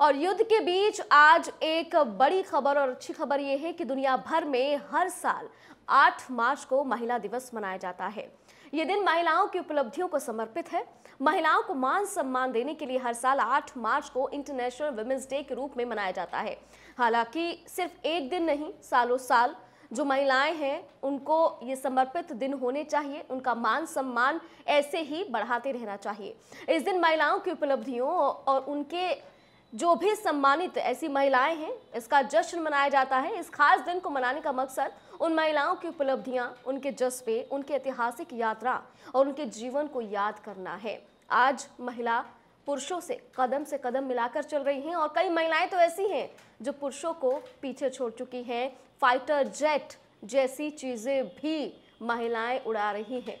और युद्ध के बीच आज एक बड़ी खबर और अच्छी खबर ये है कि दुनिया भर में हर साल 8 मार्च को महिला दिवस मनाया जाता है ये दिन महिलाओं की उपलब्धियों को समर्पित है महिलाओं को मान सम्मान देने के लिए हर साल 8 मार्च को इंटरनेशनल वुमेंस डे के रूप में मनाया जाता है हालांकि सिर्फ एक दिन नहीं सालों साल जो महिलाएं हैं उनको ये समर्पित दिन होने चाहिए उनका मान सम्मान ऐसे ही बढ़ाते रहना चाहिए इस दिन महिलाओं की उपलब्धियों और उनके जो भी सम्मानित ऐसी महिलाएं हैं इसका जश्न मनाया जाता है इस खास दिन को मनाने का मकसद उन महिलाओं की उपलब्धियां उनके जज्बे उनके ऐतिहासिक यात्रा और उनके जीवन को याद करना है आज महिला पुरुषों से कदम से कदम मिलाकर चल रही हैं और कई महिलाएं तो ऐसी हैं जो पुरुषों को पीछे छोड़ चुकी हैं फाइटर जेट जैसी चीज़ें भी महिलाएं उड़ा रही हैं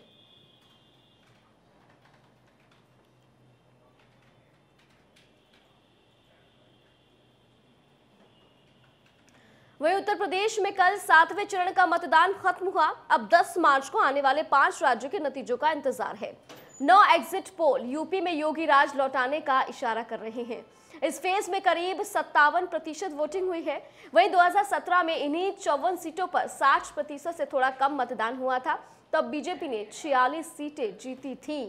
वहीं उत्तर प्रदेश में कल सातवें चरण का मतदान खत्म हुआ अब 10 मार्च को आने वाले पांच राज्यों के नतीजों का इंतजार है नौ एग्जिट पोल यूपी में योगी राज लौटाने का इशारा कर रहे हैं इस फेज में करीब सत्तावन प्रतिशत वोटिंग हुई है वहीं 2017 में इन्हीं चौवन सीटों पर 60 प्रतिशत से थोड़ा कम मतदान हुआ था तब बीजेपी ने छियालीस सीटें जीती थी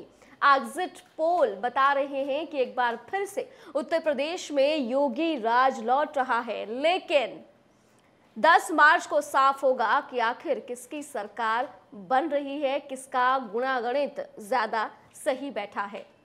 एग्जिट पोल बता रहे हैं कि एक बार फिर से उत्तर प्रदेश में योगी राज लौट रहा है लेकिन 10 मार्च को साफ होगा कि आखिर किसकी सरकार बन रही है किसका गुणागणित ज्यादा सही बैठा है